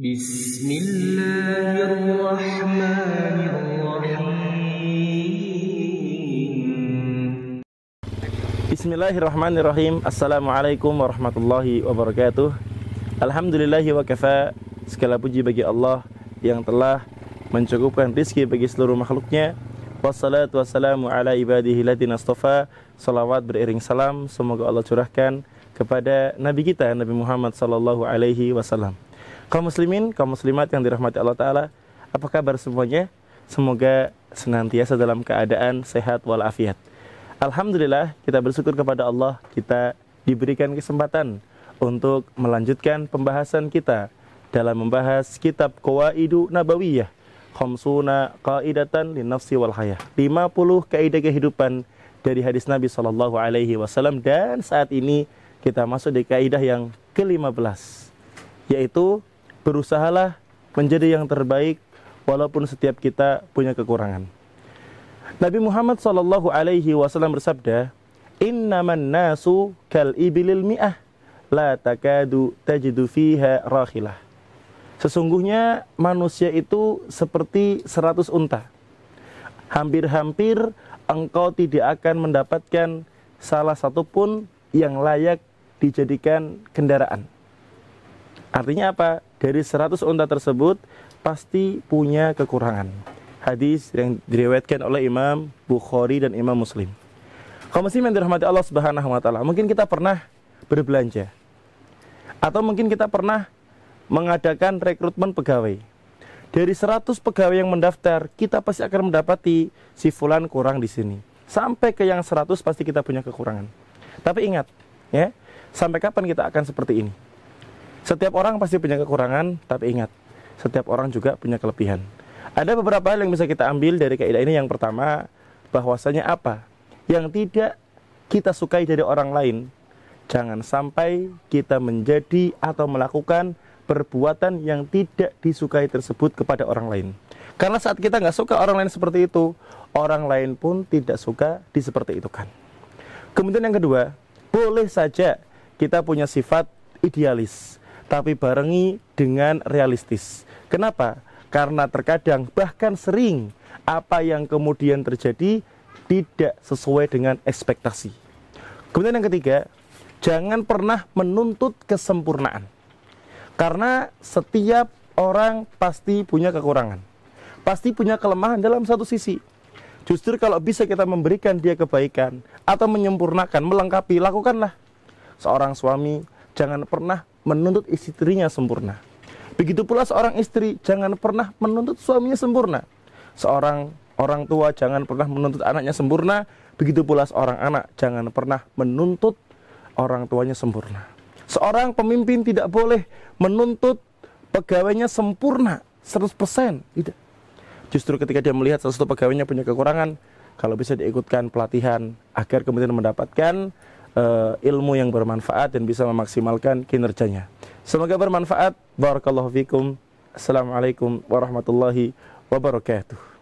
Bismillahirrahmanirrahim. Bismillahirrahmanirrahim. Assalamualaikum warahmatullahi wabarakatuh. Alhamdulillahi wa kafa. Segala puji bagi Allah yang telah mencukupkan rizki bagi seluruh makhluknya Wassalatu wassalamu ala ibadihi ladina astofa Salawat beriring salam Semoga Allah curahkan kepada Nabi kita Nabi Muhammad sallallahu alaihi wasallam Kaum muslimin, kaum muslimat yang dirahmati Allah Ta'ala, apa kabar semuanya? Semoga senantiasa dalam keadaan sehat walafiat. Alhamdulillah, kita bersyukur kepada Allah, kita diberikan kesempatan untuk melanjutkan pembahasan kita dalam membahas kitab Qawaidu Nabawiyah. Khamsuna qaidatan linafsi wal hayah. 50 kaidah kehidupan dari hadis Nabi Shallallahu alaihi wasallam dan saat ini kita masuk di kaidah yang ke-15 yaitu berusahalah menjadi yang terbaik walaupun setiap kita punya kekurangan. Nabi Muhammad Shallallahu Alaihi Wasallam bersabda, Innaman nasu kal ibilil mi'ah la takadu tajidu fiha rahilah. Sesungguhnya manusia itu seperti seratus unta. Hampir-hampir engkau tidak akan mendapatkan salah satu pun yang layak dijadikan kendaraan. Artinya apa? Dari 100 unta tersebut pasti punya kekurangan. Hadis yang diriwayatkan oleh Imam Bukhari dan Imam Muslim. Kaum muslim yang dirahmati Allah Subhanahu wa taala, mungkin kita pernah berbelanja. Atau mungkin kita pernah mengadakan rekrutmen pegawai. Dari 100 pegawai yang mendaftar, kita pasti akan mendapati si fulan kurang di sini. Sampai ke yang 100 pasti kita punya kekurangan. Tapi ingat, ya, sampai kapan kita akan seperti ini? Setiap orang pasti punya kekurangan, tapi ingat, setiap orang juga punya kelebihan. Ada beberapa hal yang bisa kita ambil dari kaidah ini. Yang pertama, bahwasanya apa yang tidak kita sukai dari orang lain, jangan sampai kita menjadi atau melakukan perbuatan yang tidak disukai tersebut kepada orang lain. Karena saat kita nggak suka orang lain seperti itu, orang lain pun tidak suka di seperti itu kan. Kemudian yang kedua, boleh saja kita punya sifat idealis tapi barengi dengan realistis. Kenapa? Karena terkadang bahkan sering apa yang kemudian terjadi tidak sesuai dengan ekspektasi. Kemudian yang ketiga, jangan pernah menuntut kesempurnaan. Karena setiap orang pasti punya kekurangan. Pasti punya kelemahan dalam satu sisi. Justru kalau bisa kita memberikan dia kebaikan atau menyempurnakan, melengkapi, lakukanlah. Seorang suami jangan pernah menuntut istrinya sempurna. Begitu pula seorang istri jangan pernah menuntut suaminya sempurna. Seorang orang tua jangan pernah menuntut anaknya sempurna. Begitu pula seorang anak jangan pernah menuntut orang tuanya sempurna. Seorang pemimpin tidak boleh menuntut pegawainya sempurna 100%, tidak. Justru ketika dia melihat salah satu pegawainya punya kekurangan, kalau bisa diikutkan pelatihan agar kemudian mendapatkan uh, ilmu yang bermanfaat dan bisa memaksimalkan kinerjanya. Semoga bermanfaat. Barakallahu fikum. Assalamualaikum warahmatullahi wabarakatuh.